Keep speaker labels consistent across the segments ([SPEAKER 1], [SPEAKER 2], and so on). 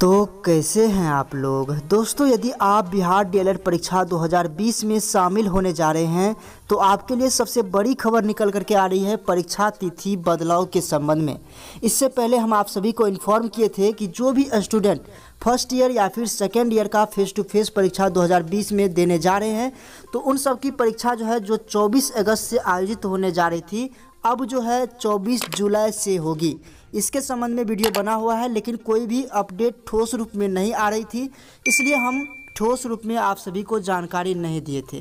[SPEAKER 1] तो कैसे हैं आप लोग दोस्तों यदि आप बिहार डीएलएड परीक्षा 2020 में शामिल होने जा रहे हैं तो आपके लिए सबसे बड़ी खबर निकल करके आ रही है परीक्षा तिथि बदलाव के संबंध में इससे पहले हम आप सभी को इन्फॉर्म किए थे कि जो भी स्टूडेंट फर्स्ट ईयर या फिर सेकेंड ईयर का फेस टू फेस परीक्षा 2020 में देने जा रहे हैं तो उन सब की परीक्षा जो है जो 24 अगस्त से आयोजित होने जा रही थी अब जो है 24 जुलाई से होगी इसके संबंध में वीडियो बना हुआ है लेकिन कोई भी अपडेट ठोस रूप में नहीं आ रही थी इसलिए हम ठोस रूप में आप सभी को जानकारी नहीं दिए थे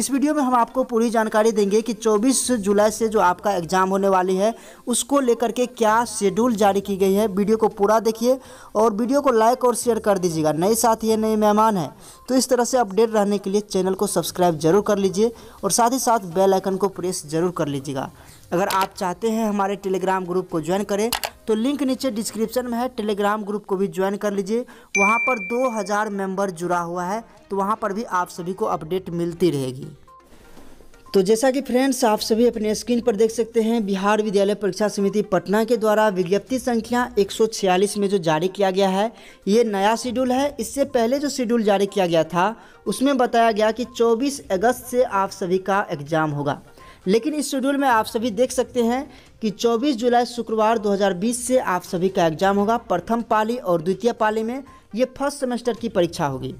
[SPEAKER 1] इस वीडियो में हम आपको पूरी जानकारी देंगे कि 24 जुलाई से जो आपका एग्ज़ाम होने वाली है उसको लेकर के क्या शेड्यूल जारी की गई है वीडियो को पूरा देखिए और वीडियो को लाइक और शेयर कर दीजिएगा नए साथी है नए मेहमान हैं तो इस तरह से अपडेट रहने के लिए चैनल को सब्सक्राइब जरूर कर लीजिए और साथ ही साथ बेलाइकन को प्रेस जरूर कर लीजिएगा अगर आप चाहते हैं हमारे टेलीग्राम ग्रुप को ज्वाइन करें तो लिंक नीचे डिस्क्रिप्शन में है टेलीग्राम ग्रुप को भी ज्वाइन कर लीजिए वहाँ पर 2000 मेंबर जुड़ा हुआ है तो वहाँ पर भी आप सभी को अपडेट मिलती रहेगी तो जैसा कि फ्रेंड्स आप सभी अपने स्क्रीन पर देख सकते हैं बिहार विद्यालय परीक्षा समिति पटना के द्वारा विज्ञप्ति संख्या 146 में जो जारी किया गया है ये नया शेड्यूल है इससे पहले जो शेड्यूल जारी किया गया था उसमें बताया गया कि 24 अगस्त से आप सभी का एग्ज़ाम होगा लेकिन इस शेड्यूल में आप सभी देख सकते हैं कि 24 जुलाई शुक्रवार 2020 से आप सभी का एग्जाम होगा प्रथम पाली और द्वितीय पाली में ये फर्स्ट सेमेस्टर की परीक्षा होगी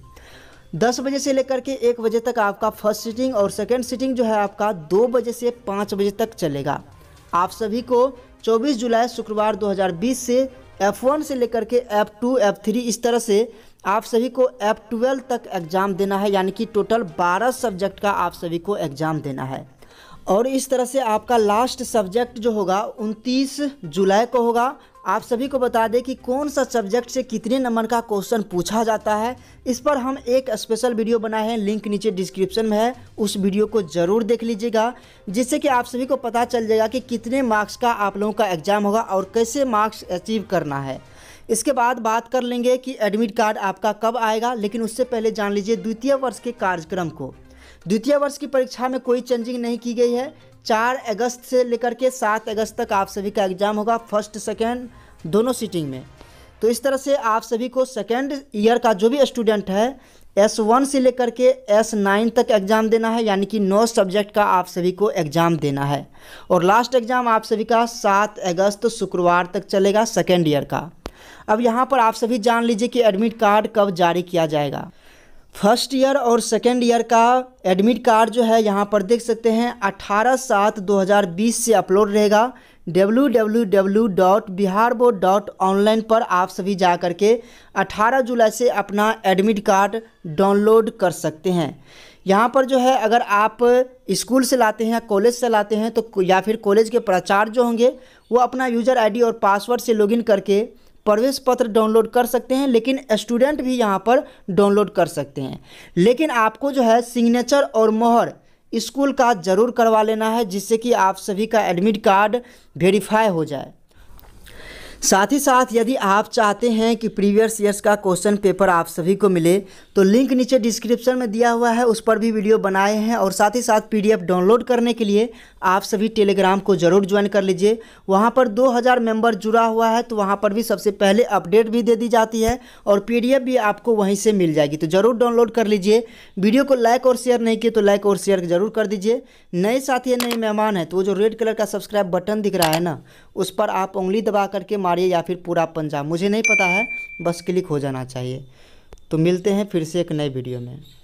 [SPEAKER 1] दस बजे से लेकर के एक बजे तक आपका फर्स्ट सीटिंग और सेकेंड सीटिंग जो है आपका दो बजे से पाँच बजे तक चलेगा आप सभी को 24 जुलाई शुक्रवार 2020 से F1 से लेकर के F2, F3 इस तरह से आप सभी को F12 तक एग्ज़ाम देना है यानी कि टोटल 12 सब्जेक्ट का आप सभी को एग्ज़ाम देना है और इस तरह से आपका लास्ट सब्जेक्ट जो होगा 29 जुलाई को होगा आप सभी को बता दें कि कौन सा सब्जेक्ट से कितने नंबर का क्वेश्चन पूछा जाता है इस पर हम एक स्पेशल वीडियो बनाए हैं लिंक नीचे डिस्क्रिप्शन में है उस वीडियो को ज़रूर देख लीजिएगा जिससे कि आप सभी को पता चल जाएगा कि कितने मार्क्स का आप लोगों का एग्ज़ाम होगा और कैसे मार्क्स अचीव करना है इसके बाद बात कर लेंगे कि एडमिट कार्ड आपका कब आएगा लेकिन उससे पहले जान लीजिए द्वितीय वर्ष के कार्यक्रम को द्वितीय वर्ष की परीक्षा में कोई चेंजिंग नहीं की गई है चार अगस्त से लेकर के सात अगस्त तक आप सभी का एग्ज़ाम होगा फर्स्ट सेकेंड दोनों सीटिंग में तो इस तरह से आप सभी को सेकेंड ईयर का जो भी स्टूडेंट है एस वन से लेकर के एस नाइन तक एग्ज़ाम देना है यानी कि नौ सब्जेक्ट का आप सभी को एग्ज़ाम देना है और लास्ट एग्ज़ाम आप सभी का सात अगस्त शुक्रवार तक चलेगा सेकेंड ईयर का अब यहाँ पर आप सभी जान लीजिए कि एडमिट कार्ड कब जारी किया जाएगा फर्स्ट ईयर और सेकेंड ईयर का एडमिट कार्ड जो है यहाँ पर देख सकते हैं 18 सात 2020 से अपलोड रहेगा ऑनलाइन पर आप सभी जा कर के 18 जुलाई से अपना एडमिट कार्ड डाउनलोड कर सकते हैं यहाँ पर जो है अगर आप स्कूल से लाते हैं कॉलेज से लाते हैं तो या फिर कॉलेज के प्राचार्य जो होंगे वो अपना यूज़र आईडी और पासवर्ड से लॉगिन करके प्रवेश पत्र डाउनलोड कर सकते हैं लेकिन स्टूडेंट भी यहाँ पर डाउनलोड कर सकते हैं लेकिन आपको जो है सिग्नेचर और मोहर स्कूल का ज़रूर करवा लेना है जिससे कि आप सभी का एडमिट कार्ड वेरीफाई हो जाए साथ ही साथ यदि आप चाहते हैं कि प्रीवियस ईयर्स का क्वेश्चन पेपर आप सभी को मिले तो लिंक नीचे डिस्क्रिप्शन में दिया हुआ है उस पर भी वीडियो बनाए हैं और साथ ही साथ पीडीएफ डाउनलोड करने के लिए आप सभी टेलीग्राम को ज़रूर ज्वाइन कर लीजिए वहाँ पर 2000 मेंबर जुड़ा हुआ है तो वहाँ पर भी सबसे पहले अपडेट भी दे दी जाती है और पी भी आपको वहीं से मिल जाएगी तो ज़रूर डाउनलोड कर लीजिए वीडियो को लाइक और शेयर नहीं किए तो लाइक और शेयर ज़रूर कर दीजिए नए साथी नए मेहमान हैं तो वो जो रेड कलर का सब्सक्राइब बटन दिख रहा है ना उस पर आप उंगली दबा करके मारिए या फिर पूरा पंजाब मुझे नहीं पता है बस क्लिक हो जाना चाहिए तो मिलते हैं फिर से एक नए वीडियो में